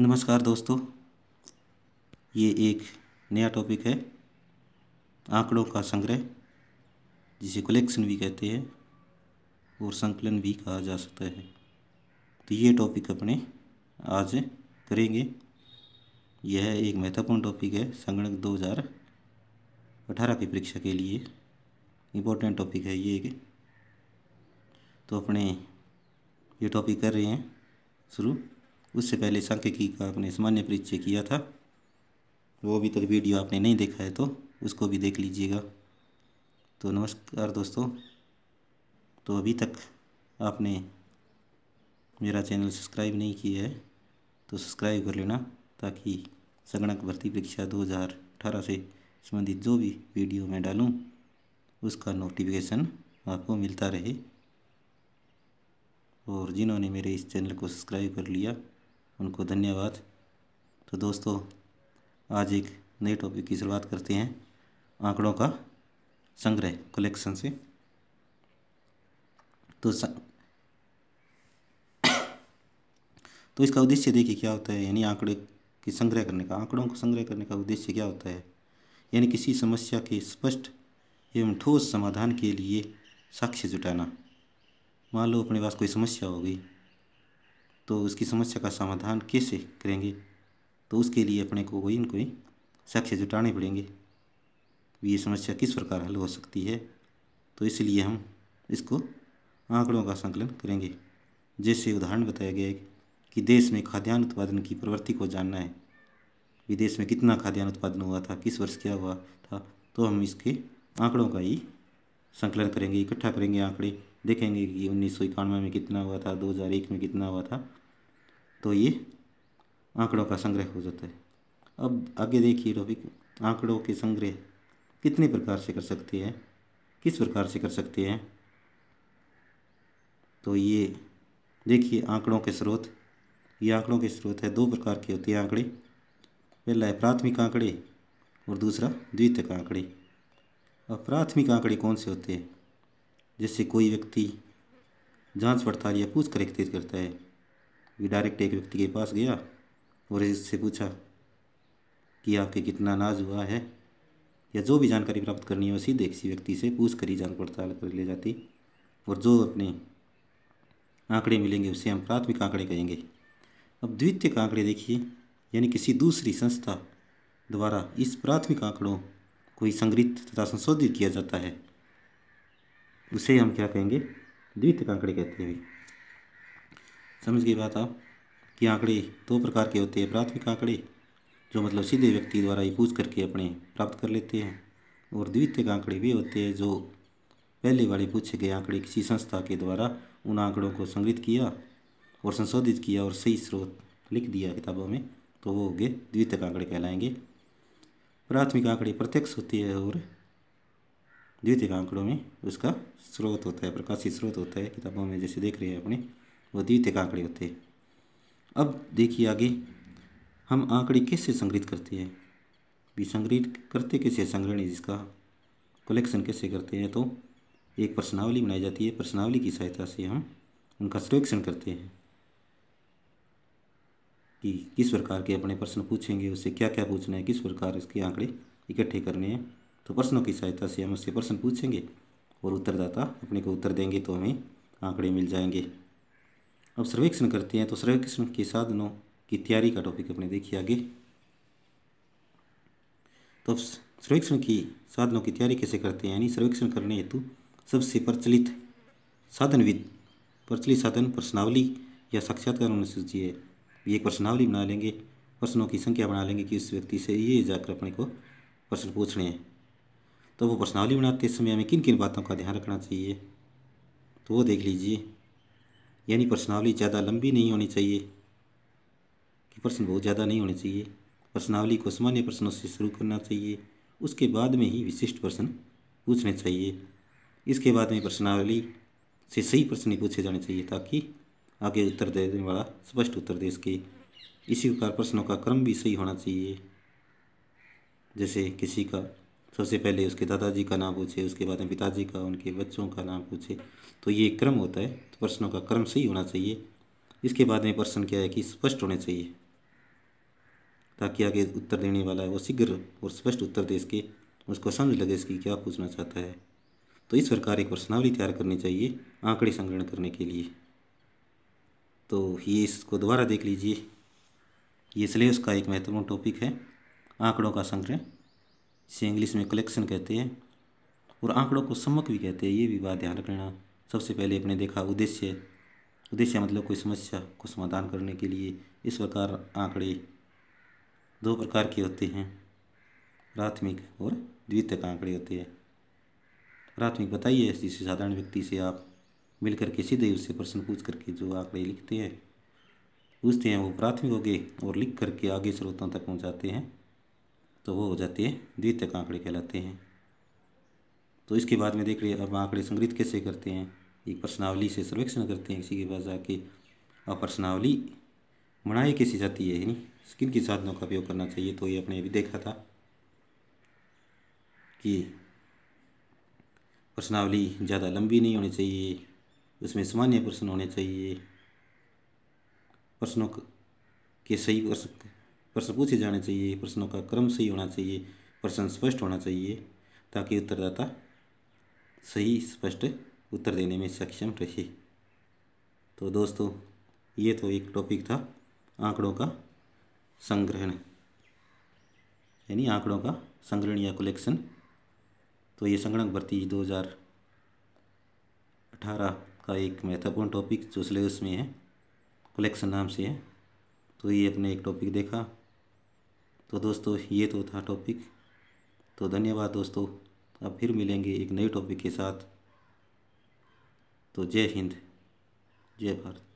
नमस्कार दोस्तों ये एक नया टॉपिक है आंकड़ों का संग्रह जिसे कलेक्शन भी कहते हैं और संकलन भी कहा जा सकता है तो ये टॉपिक अपने आज करेंगे यह एक महत्वपूर्ण टॉपिक है संगणक 2018 की परीक्षा के लिए इम्पोर्टेंट टॉपिक है ये एक तो अपने ये टॉपिक कर रहे हैं शुरू उससे पहले सांख्यिकी का आपने सामान्य परिचय किया था वो अभी तक वीडियो आपने नहीं देखा है तो उसको भी देख लीजिएगा तो नमस्कार दोस्तों तो अभी तक आपने मेरा चैनल सब्सक्राइब नहीं किया है तो सब्सक्राइब कर लेना ताकि संगणक भर्ती परीक्षा 2018 से संबंधित जो भी वीडियो मैं डालूं उसका नोटिफिकेशन आपको मिलता रहे और जिन्होंने मेरे इस चैनल को सब्सक्राइब कर लिया उनको धन्यवाद तो दोस्तों आज एक नए टॉपिक की शुरुआत करते हैं आंकड़ों का संग्रह कलेक्शन से तो स तो इसका उद्देश्य देखिए क्या होता है यानी आंकड़े की संग्रह करने का आंकड़ों को संग्रह करने का उद्देश्य क्या होता है यानी किसी समस्या के स्पष्ट एवं ठोस समाधान के लिए साक्ष्य जुटाना मान लो अपने पास कोई समस्या हो गई तो उसकी समस्या का समाधान कैसे करेंगे तो उसके लिए अपने को कोई न कोई साक्ष्य जुटाने पड़ेंगे तो ये समस्या किस प्रकार हल हो सकती है तो इसलिए हम इसको आंकड़ों का संकलन करेंगे जैसे उदाहरण बताया गया है कि देश में खाद्यान्न उत्पादन की प्रवृत्ति को जानना है विदेश में कितना खाद्यान्न उत्पादन हुआ था किस वर्ष क्या हुआ था तो हम इसके आंकड़ों का ही संकलन करेंगे इकट्ठा करेंगे आंकड़े देखेंगे कि उन्नीस में कितना हुआ था दो में कितना हुआ था तो ये आंकड़ों का संग्रह हो जाता है अब आगे देखिए टॉपिक आंकड़ों के संग्रह कितने प्रकार से कर सकते हैं किस प्रकार से कर सकते हैं तो ये देखिए आंकड़ों के स्रोत ये आंकड़ों के स्रोत है दो प्रकार के होते हैं आंकड़े पहला है प्राथमिक आंकड़े और दूसरा द्वितीयक आंकड़े अब प्राथमिक आंकड़े कौन से होते हैं जिससे कोई व्यक्ति जांच पड़ताल या पूछ कर एकत्रित करता है फिर डायरेक्ट एक व्यक्ति के पास गया और इससे पूछा कि आपके कितना अनाज हुआ है या जो भी जानकारी प्राप्त करनी है उसी सीधे किसी व्यक्ति से पूछ कर ही जान पड़ताल कर ले जाती और जो अपने आंकड़े मिलेंगे उसे हम प्राथमिक आंकड़े कहेंगे अब द्वितीय आंकड़े देखिए यानी किसी दूसरी संस्था द्वारा इस प्राथमिक आंकड़ों को ही संग्रहित तथा संशोधित किया जाता है उसे हम क्या कहेंगे द्वितीय आंकड़े कहते हैं समझ गई बात आप कि आंकड़े दो प्रकार के होते हैं प्राथमिक आंकड़े जो मतलब सीधे व्यक्ति द्वारा ही पूछ करके अपने प्राप्त कर लेते हैं और द्वितीय आंकड़े वे होते हैं जो पहले वाले पूछे गए आंकड़े किसी संस्था के द्वारा उन आंकड़ों को संग्रहित किया और संशोधित किया और सही स्रोत लिख दिया किताबों में तो वो हो गए द्वितीय आंकड़े कहलाएंगे प्राथमिक आंकड़े प्रत्यक्ष होते हैं और द्वितीय आंकड़ों में उसका स्रोत होता है प्रकाशित स्रोत होता है किताबों में जैसे देख रहे हैं अपने वी द्वितीय आंकड़े होते हैं अब देखिए आगे हम आंकड़े कैसे संग्रहित करते हैं भी संग्रहित करते कैसे संग्रहण जिसका कलेक्शन कैसे करते हैं तो एक प्रश्नावली बनाई जाती है प्रश्नावली की सहायता से हम उनका सर्वेक्षण करते हैं कि किस प्रकार के अपने प्रश्न पूछेंगे उससे क्या क्या पूछना है किस प्रकार इसके आंकड़े इकट्ठे करने हैं तो प्रश्नों की सहायता से हम उससे प्रश्न पूछेंगे और उत्तरदाता अपने को उत्तर देंगे तो हमें आंकड़े मिल जाएंगे अब सर्वेक्षण करते हैं तो सर्वेक्षण के साधनों की तैयारी का टॉपिक अपने देखिए आगे तो अब सर्वेक्षण की साधनों की तैयारी कैसे करते हैं यानी सर्वेक्षण करने हेतु सबसे प्रचलित साधनविद प्रचलित साधन प्रश्नावली या साक्षात्कार अनुसूची है ये एक प्रश्नावली बना लेंगे प्रश्नों की संख्या बना लेंगे कि उस व्यक्ति से ये जाकर अपने को प्रश्न पूछने हैं तो वो प्रश्नावली बनाते समय हमें किन किन बातों का ध्यान रखना चाहिए तो वो देख लीजिए यानी पर्सनावली ज़्यादा लंबी नहीं होनी चाहिए कि प्रश्न बहुत ज़्यादा नहीं होने चाहिए पर्सनावली को सामान्य प्रश्नों से शुरू करना चाहिए उसके बाद में ही विशिष्ट प्रश्न पूछने चाहिए इसके बाद में प्रश्नावली से सही प्रश्न ही पूछे जाने चाहिए ताकि आगे उत्तर देने वाला स्पष्ट उत्तर दे सके इसी प्रकार प्रश्नों का क्रम भी सही होना चाहिए जैसे किसी का सबसे पहले उसके दादाजी का नाम पूछे उसके बाद में पिताजी का उनके बच्चों का नाम पूछे तो ये क्रम होता है तो प्रश्नों का क्रम सही होना चाहिए इसके बाद में प्रश्न क्या है कि स्पष्ट होने चाहिए ताकि आगे उत्तर देने वाला है वो शीघ्र और स्पष्ट उत्तर दे इसके उसको समझ लगे इसकी क्या पूछना चाहता है तो इस प्रकार एक प्रश्नावली तैयार करनी चाहिए आंकड़े संग्रहण करने के लिए तो ये इसको दोबारा देख लीजिए ये सिलेबस का एक महत्वपूर्ण टॉपिक है आंकड़ों का संग्रह इसे इंग्लिश में कलेक्शन कहते हैं और आंकड़ों को समक भी कहते हैं ये भी बात ध्यान रखना सबसे पहले अपने देखा उद्देश्य उद्देश्य मतलब कोई समस्या को समाधान करने के लिए इस प्रकार आंकड़े दो प्रकार के होते हैं प्राथमिक और द्वितीयक आंकड़े होते हैं प्राथमिक बताइए जिसे साधारण व्यक्ति से आप मिल करके सीधे उससे प्रश्न पूछ करके जो आंकड़े लिखते हैं पूछते हैं वो प्राथमिक हो गए और लिख करके आगे स्रोतों तक पहुंचाते हैं तो वो हो जाती है द्वितीयक आंकड़े कहलाते हैं तो इसके बाद में देख रहे अब आंकड़े संग्रहित कैसे करते हैं एक प्रश्नावली से सर्वेक्षण करते हैं इसी के बाद जाके और प्रश्नावली मनाई कैसी जाती है यानी स्किन की साधनों का उपयोग करना चाहिए तो ये अपने अभी देखा था कि प्रश्नावली ज़्यादा लंबी नहीं होनी चाहिए उसमें सामान्य प्रश्न होने चाहिए प्रश्नों के सही प्रश्न प्रश्न पूछे जाने चाहिए प्रश्नों का क्रम सही होना चाहिए प्रश्न स्पष्ट होना चाहिए ताकि उत्तरदाता सही स्पष्ट उत्तर देने में सक्षम रहे तो दोस्तों ये तो एक टॉपिक था आंकड़ों का संग्रहण यानी आंकड़ों का संग्रहण या कलेक्शन तो ये संगणक भर्ती 2018 का एक महत्वपूर्ण टॉपिक जो सिलेबस में है कलेक्शन नाम से है तो ये अपने एक टॉपिक देखा तो दोस्तों ये तो था टॉपिक तो धन्यवाद दोस्तों अब फिर मिलेंगे एक नए टॉपिक के साथ तो जय हिंद जय भारत